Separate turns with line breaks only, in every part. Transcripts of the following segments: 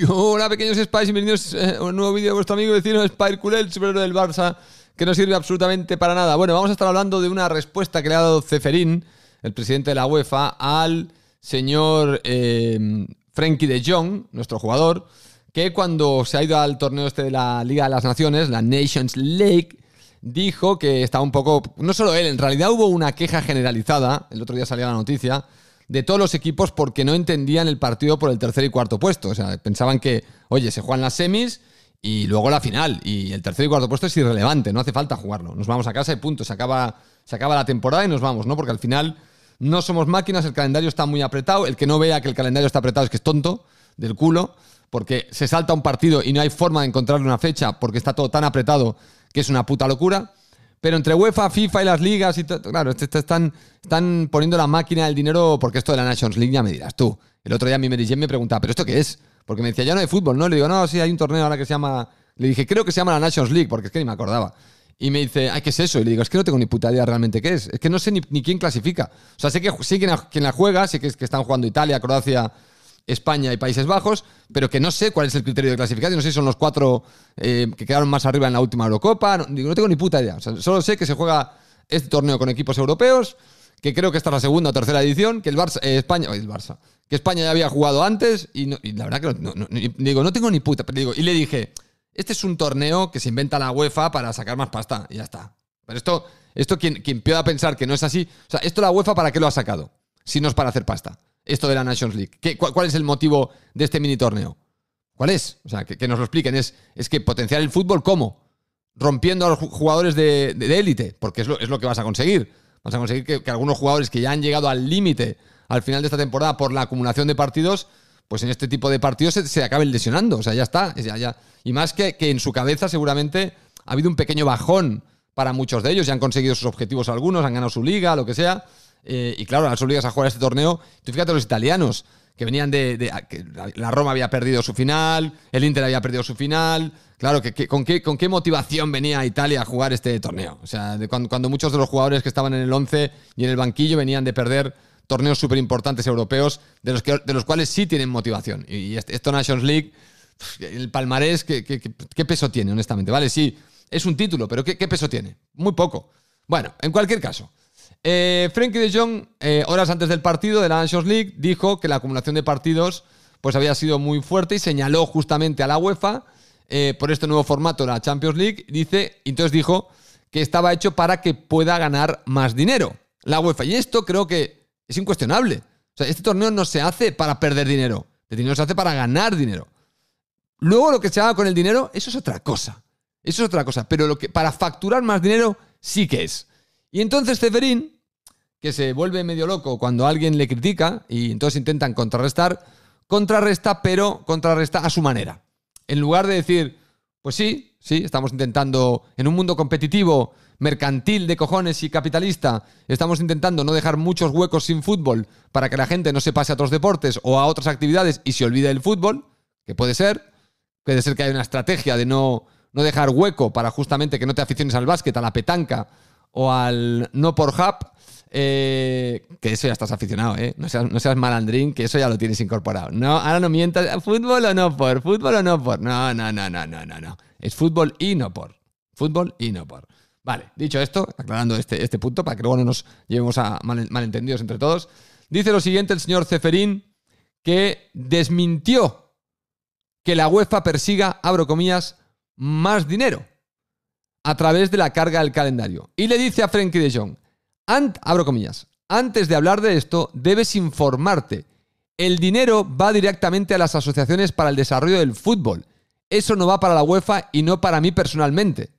Hola, pequeños Spies, bienvenidos eh, a un nuevo vídeo de vuestro amigo vecino Spire Culel, superhéroe del Barça, que no sirve absolutamente para nada. Bueno, vamos a estar hablando de una respuesta que le ha dado Ceferín, el presidente de la UEFA, al señor Frankie eh, Frenkie de Jong, nuestro jugador, que cuando se ha ido al torneo este de la Liga de las Naciones, la Nations League, dijo que estaba un poco. No solo él, en realidad hubo una queja generalizada, el otro día salía la noticia de todos los equipos porque no entendían el partido por el tercer y cuarto puesto. O sea, pensaban que, oye, se juegan las semis y luego la final. Y el tercer y cuarto puesto es irrelevante, no hace falta jugarlo. Nos vamos a casa y punto. Se acaba, se acaba la temporada y nos vamos, ¿no? Porque al final no somos máquinas, el calendario está muy apretado. El que no vea que el calendario está apretado es que es tonto del culo, porque se salta un partido y no hay forma de encontrarle una fecha porque está todo tan apretado que es una puta locura. Pero entre UEFA, FIFA y las ligas, y claro, este, este, están, están poniendo la máquina del dinero, porque esto de la Nations League ya me dirás tú. El otro día mi Mary me preguntaba, ¿pero esto qué es? Porque me decía, ya no hay fútbol, ¿no? Le digo, no, sí, hay un torneo ahora que se llama. Le dije, creo que se llama la Nations League, porque es que ni me acordaba. Y me dice, ay, ¿qué es eso? Y le digo, es que no tengo ni puta idea realmente qué es. Es que no sé ni, quién clasifica. O sea, sé que sí quién, la juega, sé que, que están jugando Italia, Croacia, España y Países Bajos, pero que no sé cuál es el criterio de clasificación. No sé si son los cuatro eh, que quedaron más arriba en la última Eurocopa. No, tengo ni puta idea. solo sé que se juega este torneo con equipos europeos, que creo que esta es la segunda o tercera edición, que el Barça, eh, España, el Barça, que España ya había jugado antes y, la verdad que no, digo, no tengo ni puta, y le dije, este es un torneo que se inventa la UEFA para sacar más pasta y ya está. Pero esto, esto quien, quien pueda pensar que no es así, o sea, esto la UEFA para qué lo ha sacado, si no es para hacer pasta esto de la Nations League? cuál, es el motivo de este mini torneo? ¿Cuál es? O sea, que, nos lo expliquen. Es, es que potenciar el fútbol, ¿cómo? Rompiendo a los jugadores de élite, porque es lo, que vas a conseguir. Vas a conseguir que, algunos jugadores que ya han llegado al límite al final de esta temporada por la acumulación de partidos, pues en este tipo de partidos se, se acaben lesionando. O sea, ya está. Ya, Y más que, que, en su cabeza seguramente ha habido un pequeño bajón para muchos de ellos. Ya han conseguido sus objetivos algunos, han ganado su liga, lo que sea. Eh, y claro, las obligas a jugar este torneo. Tú fíjate los italianos, que venían de. la Roma había perdido su final, el Inter había perdido su final. Claro, que, con, qué, ¿con qué motivación venía Italia a jugar este torneo? O sea, cuando, muchos de los jugadores que estaban en el 11 y en el banquillo venían de perder torneos súper importantes europeos, de los, de los cuales sí tienen motivación. Y este, esto Nations League, el palmarés, ¿qué, peso tiene, honestamente? Vale, sí, es un título, pero ¿qué peso tiene? Muy poco. Bueno, en cualquier caso. Eh, Frankie de Jong, eh, horas antes del partido de la Champions League, dijo que la acumulación de partidos pues, había sido muy fuerte y señaló justamente a la UEFA eh, por este nuevo formato de la Champions League. Dice, entonces dijo que estaba hecho para que pueda ganar más dinero la UEFA. Y esto creo que es incuestionable. O sea, este torneo no se hace para perder dinero. El este dinero se hace para ganar dinero. Luego lo que se haga con el dinero, eso es otra cosa. Eso es otra cosa. Pero lo que, para facturar más dinero sí que es. Y entonces Ceferín, que se vuelve medio loco cuando alguien le critica y entonces intentan contrarrestar, contrarresta, pero contrarresta a su manera. En lugar de decir, pues sí, sí, estamos intentando, en un mundo competitivo, mercantil de cojones y capitalista, estamos intentando no dejar muchos huecos sin fútbol para que la gente no se pase a otros deportes o a otras actividades y se olvide del fútbol, que puede ser, puede ser que haya una estrategia de no, no dejar hueco para justamente que no te aficiones al básquet, a la petanca, o al no por hub. Eh, que eso ya estás aficionado, eh. No seas, malandrín, que eso ya lo tienes incorporado. No, ahora no mientas, fútbol o no por, fútbol o no por. No, no, no, no, no, no, no. Es fútbol y no por. Fútbol y no por. Vale, dicho esto, aclarando este, este punto para que luego no nos llevemos a malentendidos entre todos, dice lo siguiente el señor Ceferín, que desmintió que la UEFA persiga, abro comillas, más dinero a través de la carga del calendario. Y le dice a Frankie de Jong, abro comillas, antes de hablar de esto debes informarte. El dinero va directamente a las asociaciones para el desarrollo del fútbol. Eso no va para la UEFA y no para mí personalmente.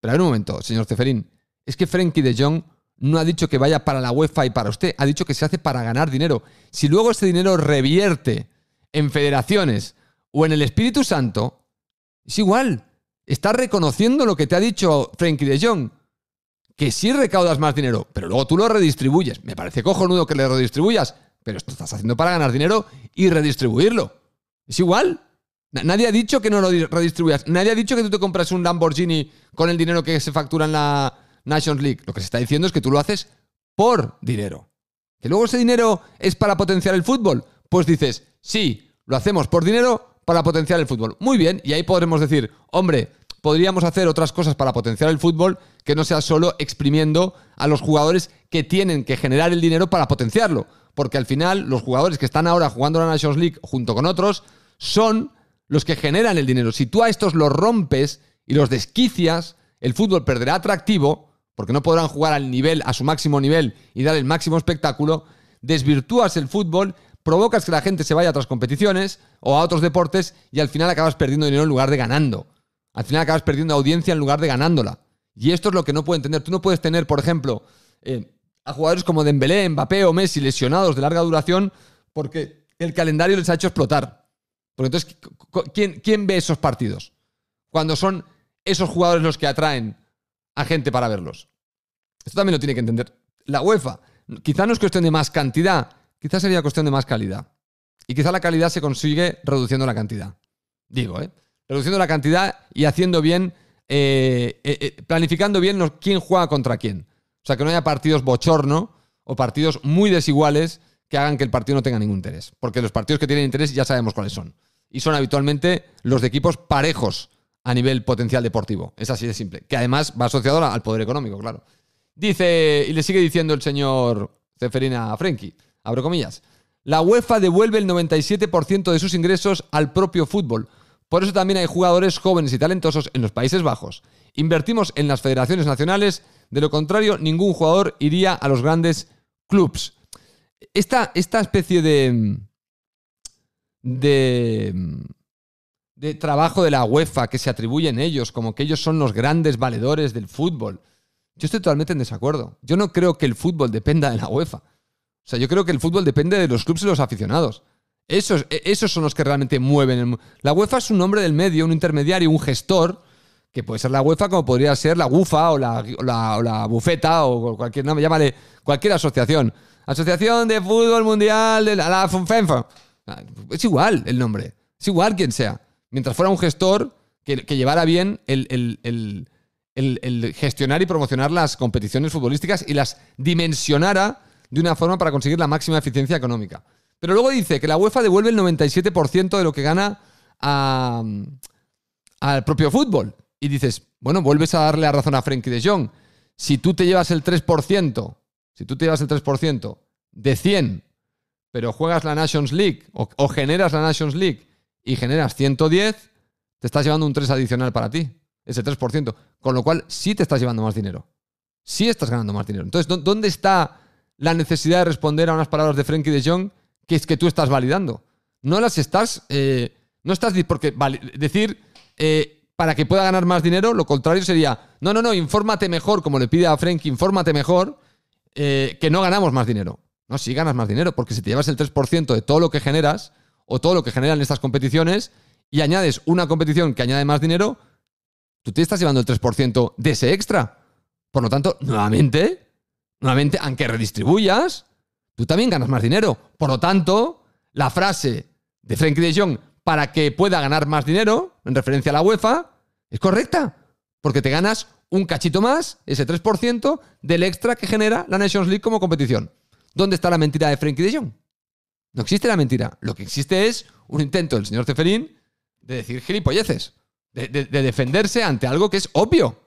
Pero a ver un momento, señor Ceferín. Es que Frankie de Jong no ha dicho que vaya para la UEFA y para usted. Ha dicho que se hace para ganar dinero. Si luego ese dinero revierte en federaciones o en el Espíritu Santo, es igual. Estás reconociendo lo que te ha dicho Frankie de Jong, que sí recaudas más dinero, pero luego tú lo redistribuyes. Me parece cojonudo que le redistribuyas, pero esto estás haciendo para ganar dinero y redistribuirlo. Es igual. Nadie ha dicho que no lo redistribuyas. Nadie ha dicho que tú te compras un Lamborghini con el dinero que se factura en la Nations League. Lo que se está diciendo es que tú lo haces por dinero. Que luego ese dinero es para potenciar el fútbol. Pues dices, sí, lo hacemos por dinero, para potenciar el fútbol. Muy bien, y ahí podremos decir, hombre, podríamos hacer otras cosas para potenciar el fútbol que no sea solo exprimiendo a los jugadores que tienen que generar el dinero para potenciarlo. Porque al final los jugadores que están ahora jugando la Nations League junto con otros son los que generan el dinero. Si tú a estos los rompes y los desquicias, el fútbol perderá atractivo porque no podrán jugar al nivel, a su máximo nivel y dar el máximo espectáculo. Desvirtúas el fútbol provocas que la gente se vaya a otras competiciones o a otros deportes y al final acabas perdiendo dinero en lugar de ganando. Al final acabas perdiendo audiencia en lugar de ganándola. Y esto es lo que no pueden entender. Tú no puedes tener, por ejemplo, eh, a jugadores como Dembélé, Mbappé o Messi lesionados de larga duración porque el calendario les ha hecho explotar. Porque entonces, ¿quién, quién ve esos partidos? Cuando son esos jugadores los que atraen a gente para verlos. Esto también lo tiene que entender la UEFA. Quizá no es cuestión de más cantidad, Quizás sería cuestión de más calidad. Y quizá la calidad se consigue reduciendo la cantidad. Digo, ¿eh? Reduciendo la cantidad y haciendo bien, eh, eh, eh, planificando bien quién juega contra quién. O sea, que no haya partidos bochorno o partidos muy desiguales que hagan que el partido no tenga ningún interés. Porque los partidos que tienen interés ya sabemos cuáles son. Y son habitualmente los de equipos parejos a nivel potencial deportivo. Es así de simple. Que además va asociado al poder económico, claro. Dice, y le sigue diciendo el señor Zeferina a Frenkie abro comillas, la UEFA devuelve el 97% de sus ingresos al propio fútbol. Por eso también hay jugadores jóvenes y talentosos en los Países Bajos. Invertimos en las federaciones nacionales, de lo contrario ningún jugador iría a los grandes clubs. Esta, esta especie de, de, de trabajo de la UEFA que se atribuyen ellos, como que ellos son los grandes valedores del fútbol. Yo estoy totalmente en desacuerdo. Yo no creo que el fútbol dependa de la UEFA. O sea, yo creo que el fútbol depende de los clubes y los aficionados. Esos, e, esos son los que realmente mueven. El... La UEFA es un nombre del medio, un intermediario, un gestor, que puede ser la UEFA como podría ser la UFA o la, Bufeta o cualquier, nombre, llámale, cualquier asociación. Asociación de Fútbol Mundial de la, la ah, Es igual el nombre, es igual quien sea. Mientras fuera un gestor que, llevara bien el gestionar y promocionar las competiciones futbolísticas y las dimensionara de una forma para conseguir la máxima eficiencia económica. Pero luego dice que la UEFA devuelve el 97% de lo que gana al propio fútbol. Y dices, bueno, vuelves a darle la razón a Frenkie de Jong. Si tú te llevas el 3%, si tú te llevas el 3% de 100, pero juegas la Nations League o, o generas la Nations League y generas 110, te estás llevando un 3 adicional para ti, ese 3%. Con lo cual, sí te estás llevando más dinero. Sí estás ganando más dinero. Entonces, ¿dónde está la necesidad de responder a unas palabras de y de Jong que es que tú estás validando. No las estás. Eh, no estás. Porque vale, decir. Eh, para que pueda ganar más dinero, lo contrario sería, no, no, no, infórmate mejor, como le pide a Frank, infórmate mejor, eh, que no ganamos más dinero. No, sí ganas más dinero, porque si te llevas el 3% de todo lo que generas, o todo lo que generan estas competiciones, y añades una competición que añade más dinero, tú te estás llevando el 3% de ese extra. Por lo tanto, nuevamente, Nuevamente, aunque redistribuyas, tú también ganas más dinero. Por lo tanto, la frase de Frankie de Jong para que pueda ganar más dinero, en referencia a la UEFA, es correcta. Porque te ganas un cachito más, ese 3% del extra que genera la Nations League como competición. ¿Dónde está la mentira de Frankie de Jong? No existe la mentira. Lo que existe es un intento del señor Ceferín de decir gilipolleces, de defenderse ante algo que es obvio.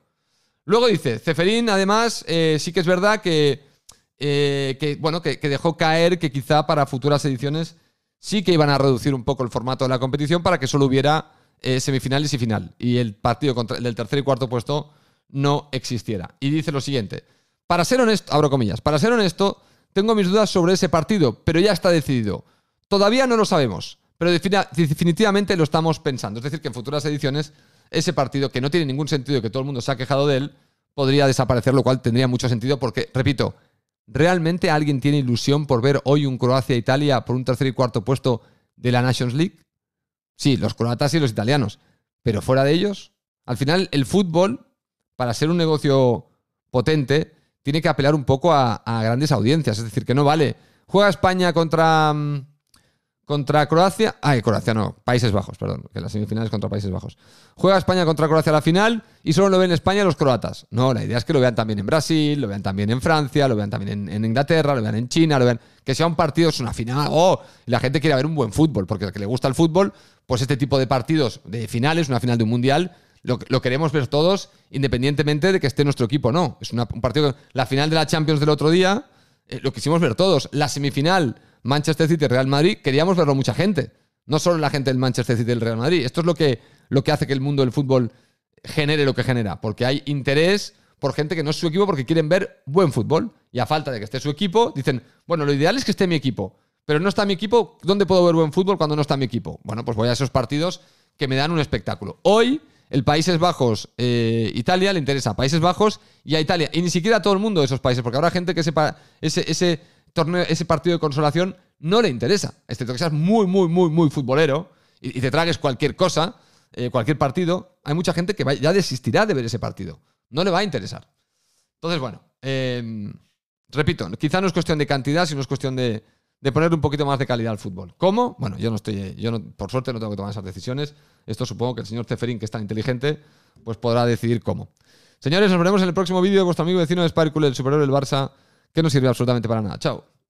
Luego dice, Ceferín, además, eh, sí que es verdad que, eh, bueno, que, dejó caer que quizá para futuras ediciones sí que iban a reducir un poco el formato de la competición para que solo hubiera eh, semifinales y final, y el partido contra, del tercer y cuarto puesto no existiera. Y dice lo siguiente, para ser honesto, abro comillas, para ser honesto, tengo mis dudas sobre ese partido, pero ya está decidido. Todavía no lo sabemos, pero definitivamente lo estamos pensando. Es decir, que en futuras ediciones ese partido, que no tiene ningún sentido que todo el mundo se ha quejado de él, podría desaparecer, lo cual tendría mucho sentido porque, repito, ¿realmente alguien tiene ilusión por ver hoy un Croacia-Italia por un tercer y cuarto puesto de la Nations League? Sí, los croatas y los italianos, pero fuera de ellos, al final el fútbol, para ser un negocio potente, tiene que apelar un poco a, grandes audiencias, es decir, que no vale. Juega España contra... Mm, contra Croacia. Ay, ah, Croacia no, Países Bajos, perdón, que las semifinales contra Países Bajos. Juega España contra Croacia la final y solo lo ven en España los croatas. No, la idea es que lo vean también en Brasil, lo vean también en Francia, lo vean también en, Inglaterra, lo vean en China, lo vean. Que sea un partido, es una final. Oh, la gente quiere ver un buen fútbol, porque que le gusta el fútbol, pues este tipo de partidos de finales, una final de un mundial, lo, queremos ver todos, independientemente de que esté nuestro equipo o no. Es un partido. La final de la Champions del otro día, eh, lo quisimos ver todos. La semifinal Manchester City, Real Madrid, queríamos verlo mucha gente. No solo la gente del Manchester City y del Real Madrid. Esto es lo que, lo que hace que el mundo del fútbol genere lo que genera. Porque hay interés por gente que no es su equipo porque quieren ver buen fútbol. Y a falta de que esté su equipo, dicen, bueno, lo ideal es que esté mi equipo. Pero no está mi equipo, ¿dónde puedo ver buen fútbol cuando no está mi equipo? Bueno, pues voy a esos partidos que me dan un espectáculo. Hoy, el Países Bajos, eh, Italia, le interesa a Países Bajos y a Italia. Y ni siquiera a todo el mundo de esos países, porque habrá gente que sepa ese torneo, ese partido de consolación no le interesa, excepto que seas muy, muy, muy, muy futbolero y, te tragues cualquier cosa, eh, cualquier partido, hay mucha gente que ya desistirá de ver ese partido. No le va a interesar. Entonces, bueno, em, repito, quizá no es cuestión de cantidad, sino es cuestión de, de poner un poquito más de calidad al fútbol. ¿Cómo? Bueno, yo no estoy, yo por suerte no tengo que tomar esas decisiones. Esto supongo que el señor Ceferín, que es tan inteligente, pues podrá decidir cómo. Señores, nos veremos en el próximo vídeo vuestro amigo vecino de Sparkle, el superior del Barça que no sirve absolutamente para nada. Chao.